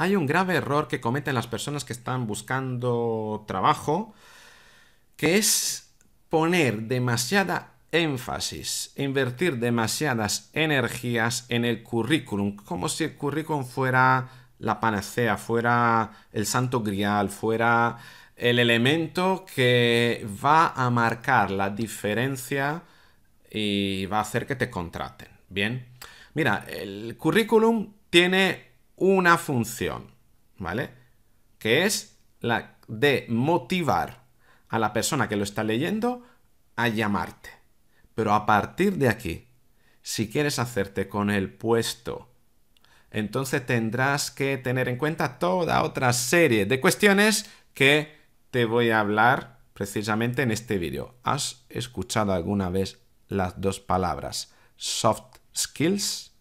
Hay un grave error que cometen las personas que están buscando trabajo, que es poner demasiada énfasis, invertir demasiadas energías en el currículum, como si el currículum fuera la panacea, fuera el santo grial, fuera el elemento que va a marcar la diferencia y va a hacer que te contraten. Bien, mira, el currículum tiene una función, ¿vale? Que es la de motivar a la persona que lo está leyendo a llamarte. Pero a partir de aquí, si quieres hacerte con el puesto, entonces tendrás que tener en cuenta toda otra serie de cuestiones que te voy a hablar precisamente en este vídeo. ¿Has escuchado alguna vez las dos palabras soft skills?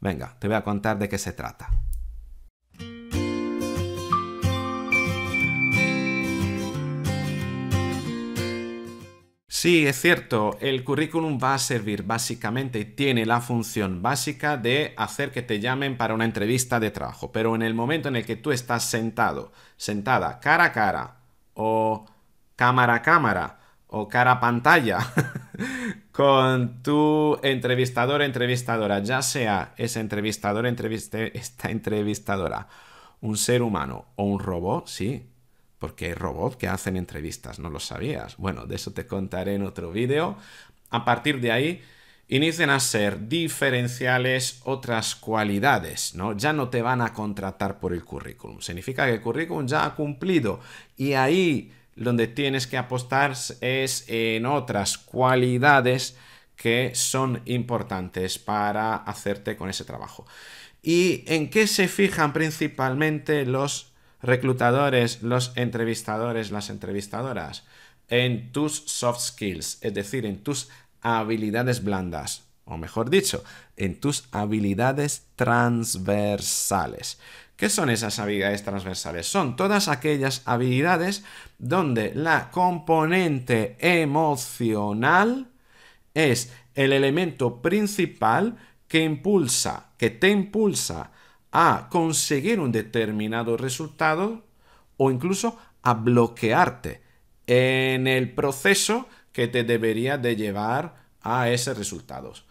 Venga, te voy a contar de qué se trata. Sí, es cierto, el currículum va a servir básicamente, tiene la función básica de hacer que te llamen para una entrevista de trabajo, pero en el momento en el que tú estás sentado, sentada cara a cara o cámara a cámara o cara a pantalla con tu entrevistador, entrevistadora, ya sea ese entrevistador, entreviste, esta entrevistadora, un ser humano o un robot, sí, porque hay robots que hacen entrevistas, no lo sabías. Bueno, de eso te contaré en otro vídeo. A partir de ahí, inician a ser diferenciales otras cualidades, ¿no? Ya no te van a contratar por el currículum. Significa que el currículum ya ha cumplido y ahí donde tienes que apostar es en otras cualidades que son importantes para hacerte con ese trabajo. ¿Y en qué se fijan principalmente los reclutadores, los entrevistadores, las entrevistadoras, en tus soft skills, es decir, en tus habilidades blandas, o mejor dicho, en tus habilidades transversales. ¿Qué son esas habilidades transversales? Son todas aquellas habilidades donde la componente emocional es el elemento principal que impulsa, que te impulsa a conseguir un determinado resultado o incluso a bloquearte en el proceso que te debería de llevar a esos resultados.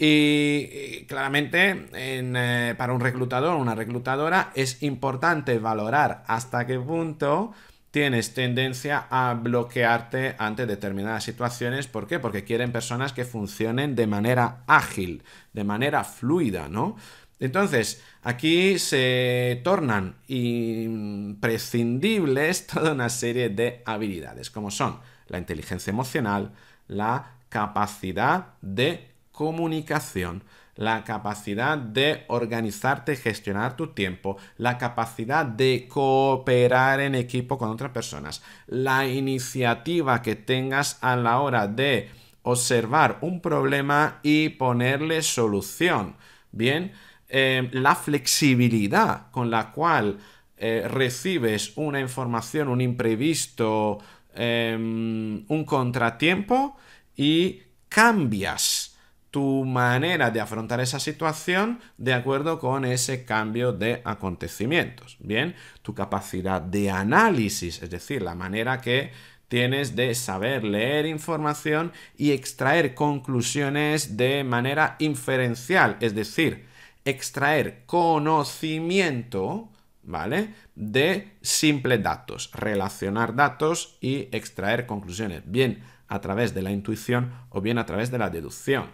Y, claramente eh, para un reclutador o una reclutadora es importante valorar hasta qué punto tienes tendencia a bloquearte ante determinadas situaciones. ¿Por qué? Porque quieren personas que funcionen de manera ágil, de manera fluida, ¿no? Entonces, aquí se tornan imprescindibles toda una serie de habilidades, como son la inteligencia emocional, la capacidad de comunicación, la capacidad de organizarte, y gestionar tu tiempo, la capacidad de cooperar en equipo con otras personas, la iniciativa que tengas a la hora de observar un problema y ponerle solución. Bien, Em, la flexibilidad con la cual eh, recibes una información, un imprevisto, em, un contratiempo y cambias tu manera de afrontar esa situación de acuerdo con ese cambio de acontecimientos. Bien, tu capacidad de análisis, es decir, la manera que tienes de saber leer información y extraer conclusiones de manera inferencial, es decir, extraer conocimiento, ¿vale? De simples datos, relacionar datos y extraer conclusiones, bien a través de la intuición o bien a través de la deducción.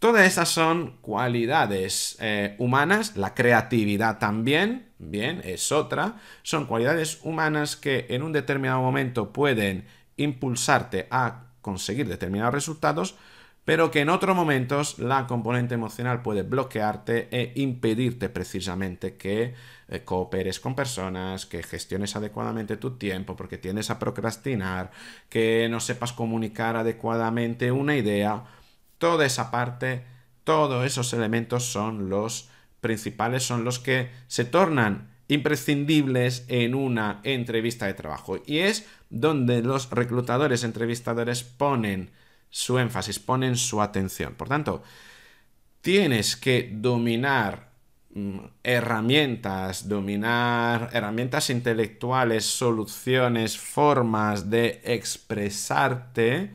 Todas esas son cualidades eh, humanas, la creatividad también, bien, es otra, son cualidades humanas que en un determinado momento pueden impulsarte a conseguir determinados resultados, pero que en otros momentos la componente emocional puede bloquearte e impedirte precisamente que eh, cooperes con personas, que gestiones adecuadamente tu tiempo, porque tiendes a procrastinar, que no sepas comunicar adecuadamente una idea. Toda esa parte, todos esos elementos son los principales, son los que se tornan imprescindibles en una entrevista de trabajo. Y es donde los reclutadores entrevistadores ponen su énfasis, ponen su atención. Por tanto, tienes que dominar mm, herramientas, dominar herramientas intelectuales, soluciones, formas de expresarte,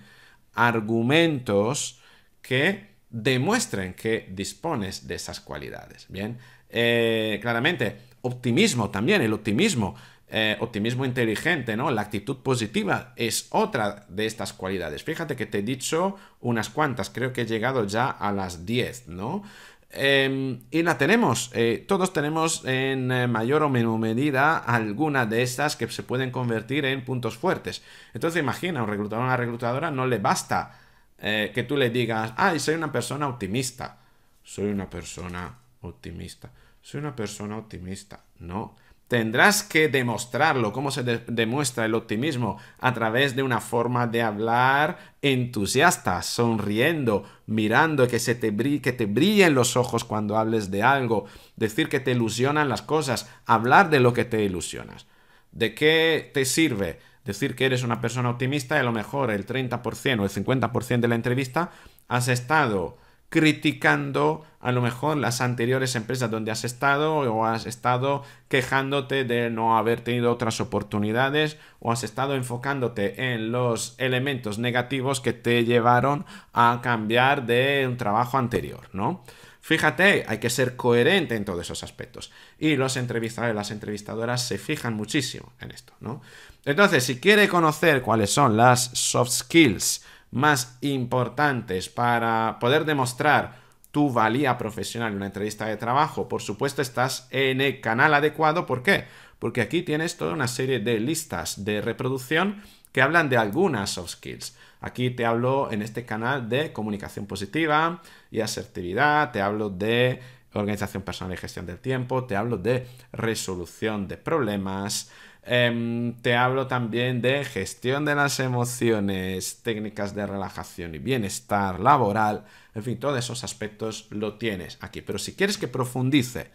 argumentos que demuestren que dispones de esas cualidades. Bien, eh, claramente, optimismo también, el optimismo eh, optimismo inteligente, ¿no? La actitud positiva es otra de estas cualidades. Fíjate que te he dicho unas cuantas, creo que he llegado ya a las 10, ¿no? Em, y la tenemos, eh, todos tenemos en eh, mayor o menor medida alguna de estas que se pueden convertir en puntos fuertes. Entonces imagina, un reclutador o una reclutadora no le basta que tú le digas, ay, soy una persona optimista. Soy una persona optimista. Soy una persona optimista. No Tendrás que demostrarlo. ¿Cómo se demuestra el optimismo? A través de una forma de hablar entusiasta, sonriendo, mirando, que, se te, que te brillen los ojos cuando hables de algo, decir que te ilusionan las cosas, hablar de lo que te ilusionas. ¿De qué te sirve decir que eres una persona optimista y a lo mejor el 30% o el 50% de la entrevista has estado criticando a lo mejor las anteriores empresas donde has estado o has estado quejándote de no haber tenido otras oportunidades o has estado enfocándote en los elementos negativos que te llevaron a cambiar de un trabajo anterior, ¿no? Fíjate, hay que ser coherente en todos esos aspectos. Y los entrevistadores, las entrevistadoras se fijan muchísimo en esto, ¿no? Entonces, si quiere conocer cuáles son las soft skills, más importantes para poder demostrar tu valía profesional en una entrevista de trabajo, por supuesto estás en el canal adecuado. ¿Por qué? Porque aquí tienes toda una serie de listas de reproducción que hablan de algunas soft skills. Aquí te hablo en este canal de comunicación positiva y asertividad, te hablo de organización personal y gestión del tiempo, te hablo de resolución de problemas, Em, te hablo también de gestión de las emociones, técnicas de relajación y bienestar laboral, en fin, todos esos aspectos lo tienes aquí. Pero si quieres que profundice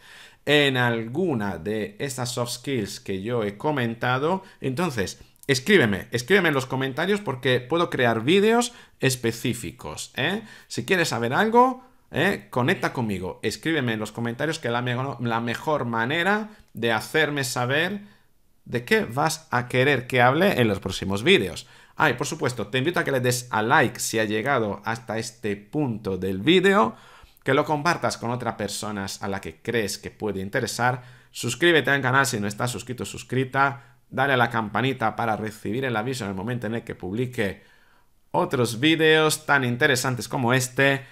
en alguna de estas soft skills que yo he comentado, entonces escríbeme, escríbeme en los comentarios porque puedo crear vídeos específicos. ¿eh? Si quieres saber algo, ¿eh? conecta conmigo, escríbeme en los comentarios que la, la mejor manera de hacerme saber de qué vas a querer que hable en los próximos vídeos. Ah, y por supuesto, te invito a que le des a like si ha llegado hasta este punto del vídeo, que lo compartas con otras personas a la que crees que puede interesar, suscríbete al canal si no estás suscrito o suscrita, dale a la campanita para recibir el aviso en el momento en el que publique otros vídeos tan interesantes como este,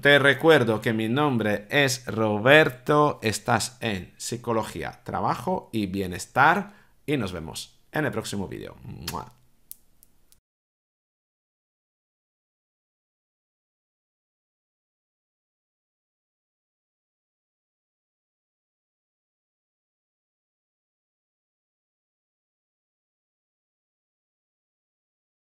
te recuerdo que mi nombre es Roberto, estás en Psicología, Trabajo y Bienestar y nos vemos en el próximo vídeo.